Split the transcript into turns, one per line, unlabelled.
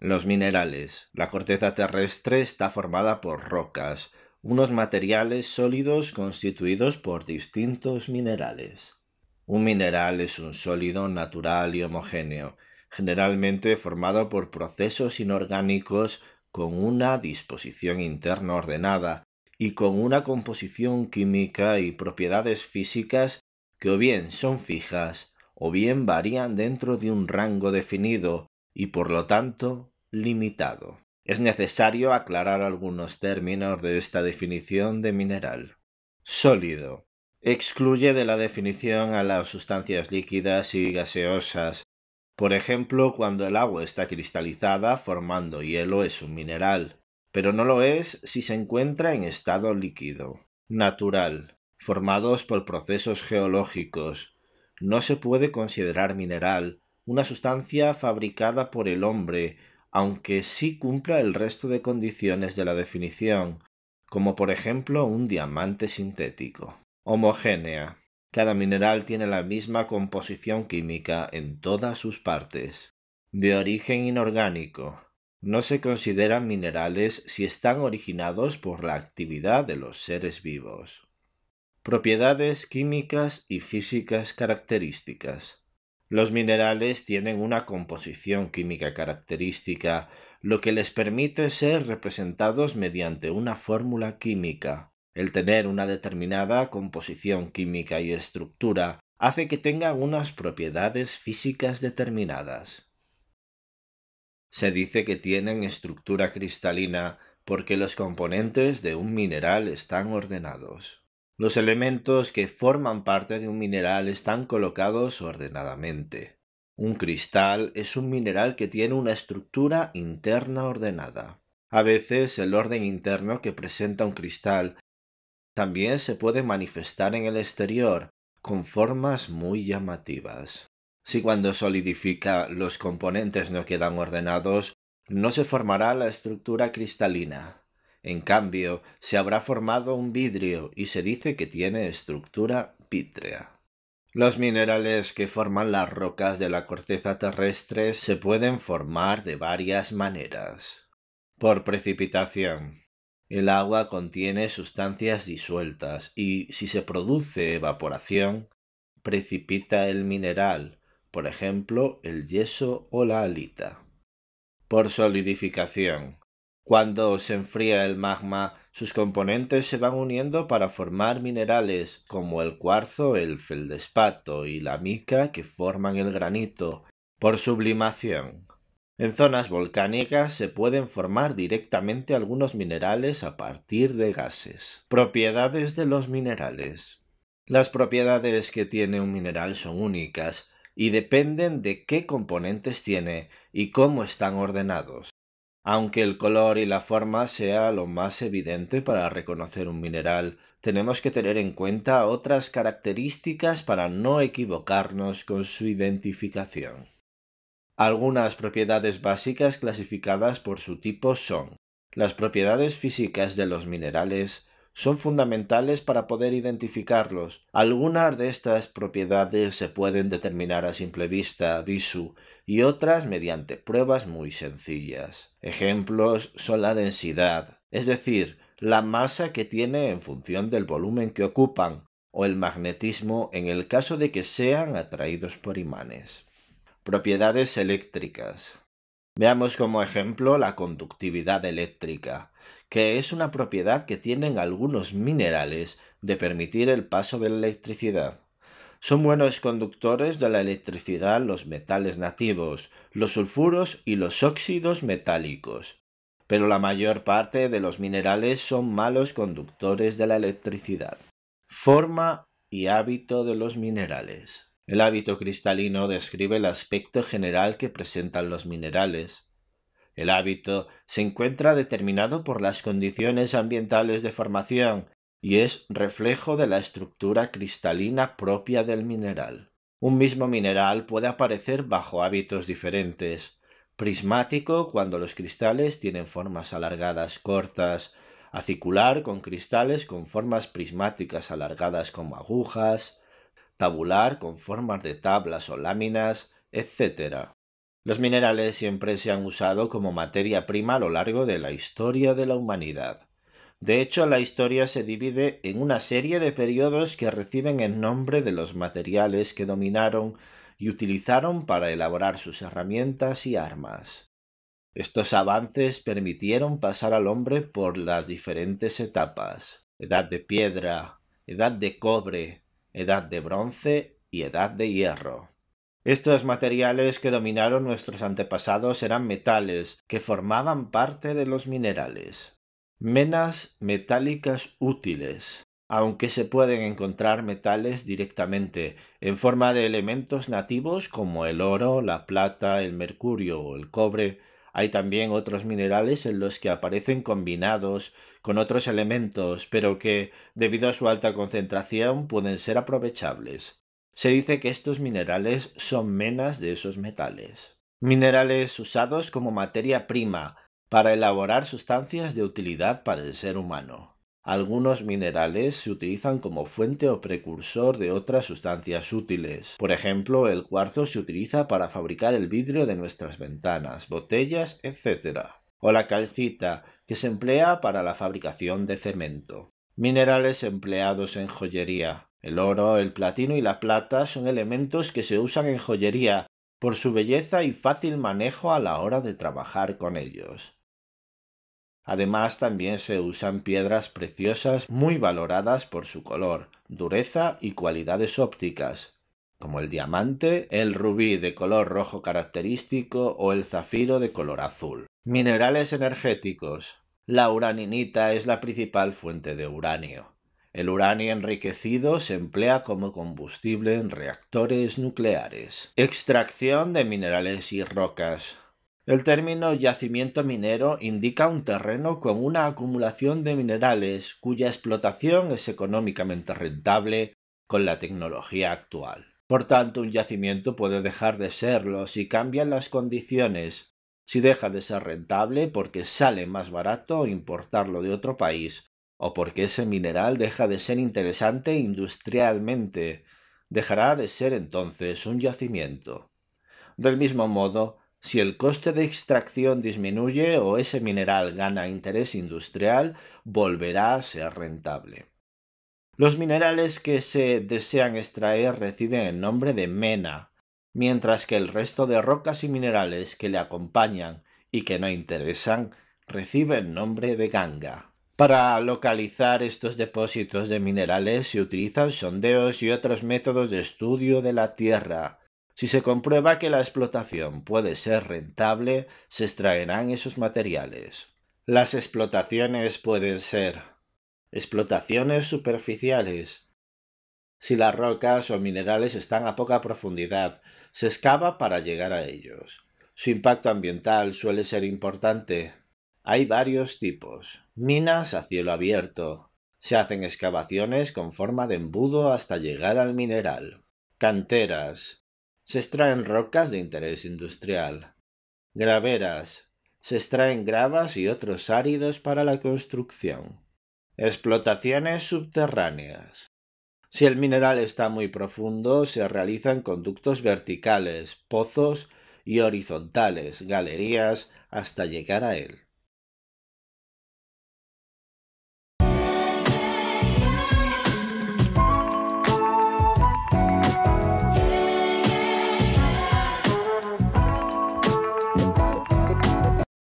Los minerales. La corteza terrestre está formada por rocas, unos materiales sólidos constituidos por distintos minerales. Un mineral es un sólido natural y homogéneo, generalmente formado por procesos inorgánicos con una disposición interna ordenada y con una composición química y propiedades físicas o bien son fijas o bien varían dentro de un rango definido y por lo tanto limitado. Es necesario aclarar algunos términos de esta definición de mineral. Sólido. Excluye de la definición a las sustancias líquidas y gaseosas. Por ejemplo, cuando el agua está cristalizada formando hielo es un mineral, pero no lo es si se encuentra en estado líquido. Natural formados por procesos geológicos. No se puede considerar mineral una sustancia fabricada por el hombre, aunque sí cumpla el resto de condiciones de la definición, como por ejemplo un diamante sintético. Homogénea. Cada mineral tiene la misma composición química en todas sus partes. De origen inorgánico. No se consideran minerales si están originados por la actividad de los seres vivos. Propiedades químicas y físicas características. Los minerales tienen una composición química característica, lo que les permite ser representados mediante una fórmula química. El tener una determinada composición química y estructura hace que tengan unas propiedades físicas determinadas. Se dice que tienen estructura cristalina porque los componentes de un mineral están ordenados. Los elementos que forman parte de un mineral están colocados ordenadamente. Un cristal es un mineral que tiene una estructura interna ordenada. A veces el orden interno que presenta un cristal también se puede manifestar en el exterior con formas muy llamativas. Si cuando solidifica los componentes no quedan ordenados, no se formará la estructura cristalina. En cambio, se habrá formado un vidrio y se dice que tiene estructura vítrea. Los minerales que forman las rocas de la corteza terrestre se pueden formar de varias maneras. Por precipitación. El agua contiene sustancias disueltas y si se produce evaporación, precipita el mineral, por ejemplo el yeso o la alita. Por solidificación. Cuando se enfría el magma, sus componentes se van uniendo para formar minerales como el cuarzo, el feldespato y la mica que forman el granito por sublimación. En zonas volcánicas se pueden formar directamente algunos minerales a partir de gases. Propiedades de los minerales. Las propiedades que tiene un mineral son únicas y dependen de qué componentes tiene y cómo están ordenados. Aunque el color y la forma sea lo más evidente para reconocer un mineral, tenemos que tener en cuenta otras características para no equivocarnos con su identificación. Algunas propiedades básicas clasificadas por su tipo son las propiedades físicas de los minerales, son fundamentales para poder identificarlos. Algunas de estas propiedades se pueden determinar a simple vista, visu, y otras mediante pruebas muy sencillas. Ejemplos son la densidad, es decir, la masa que tiene en función del volumen que ocupan, o el magnetismo en el caso de que sean atraídos por imanes. Propiedades eléctricas. Veamos como ejemplo la conductividad eléctrica, que es una propiedad que tienen algunos minerales de permitir el paso de la electricidad. Son buenos conductores de la electricidad los metales nativos, los sulfuros y los óxidos metálicos. Pero la mayor parte de los minerales son malos conductores de la electricidad. Forma y hábito de los minerales. El hábito cristalino describe el aspecto general que presentan los minerales. El hábito se encuentra determinado por las condiciones ambientales de formación y es reflejo de la estructura cristalina propia del mineral. Un mismo mineral puede aparecer bajo hábitos diferentes. Prismático cuando los cristales tienen formas alargadas cortas, acicular con cristales con formas prismáticas alargadas como agujas, tabular con formas de tablas o láminas, etc. Los minerales siempre se han usado como materia prima a lo largo de la historia de la humanidad. De hecho, la historia se divide en una serie de periodos que reciben el nombre de los materiales que dominaron y utilizaron para elaborar sus herramientas y armas. Estos avances permitieron pasar al hombre por las diferentes etapas, edad de piedra, edad de cobre, edad de bronce y edad de hierro. Estos materiales que dominaron nuestros antepasados eran metales, que formaban parte de los minerales. Menas metálicas útiles, aunque se pueden encontrar metales directamente, en forma de elementos nativos como el oro, la plata, el mercurio o el cobre. Hay también otros minerales en los que aparecen combinados con otros elementos, pero que, debido a su alta concentración, pueden ser aprovechables. Se dice que estos minerales son menas de esos metales. Minerales usados como materia prima para elaborar sustancias de utilidad para el ser humano. Algunos minerales se utilizan como fuente o precursor de otras sustancias útiles. Por ejemplo, el cuarzo se utiliza para fabricar el vidrio de nuestras ventanas, botellas, etc. O la calcita, que se emplea para la fabricación de cemento. Minerales empleados en joyería. El oro, el platino y la plata son elementos que se usan en joyería por su belleza y fácil manejo a la hora de trabajar con ellos. Además también se usan piedras preciosas muy valoradas por su color, dureza y cualidades ópticas, como el diamante, el rubí de color rojo característico o el zafiro de color azul. Minerales energéticos. La uraninita es la principal fuente de uranio. El uranio enriquecido se emplea como combustible en reactores nucleares. Extracción de minerales y rocas. El término yacimiento minero indica un terreno con una acumulación de minerales cuya explotación es económicamente rentable con la tecnología actual. Por tanto, un yacimiento puede dejar de serlo si cambian las condiciones, si deja de ser rentable porque sale más barato importarlo de otro país o porque ese mineral deja de ser interesante industrialmente, dejará de ser entonces un yacimiento. Del mismo modo, si el coste de extracción disminuye o ese mineral gana interés industrial, volverá a ser rentable. Los minerales que se desean extraer reciben el nombre de mena, mientras que el resto de rocas y minerales que le acompañan y que no interesan reciben nombre de ganga. Para localizar estos depósitos de minerales se utilizan sondeos y otros métodos de estudio de la Tierra. Si se comprueba que la explotación puede ser rentable, se extraerán esos materiales. Las explotaciones pueden ser explotaciones superficiales. Si las rocas o minerales están a poca profundidad, se excava para llegar a ellos. Su impacto ambiental suele ser importante, hay varios tipos. Minas a cielo abierto. Se hacen excavaciones con forma de embudo hasta llegar al mineral. Canteras. Se extraen rocas de interés industrial. Graveras. Se extraen gravas y otros áridos para la construcción. Explotaciones subterráneas. Si el mineral está muy profundo, se realizan conductos verticales, pozos y horizontales, galerías, hasta llegar a él.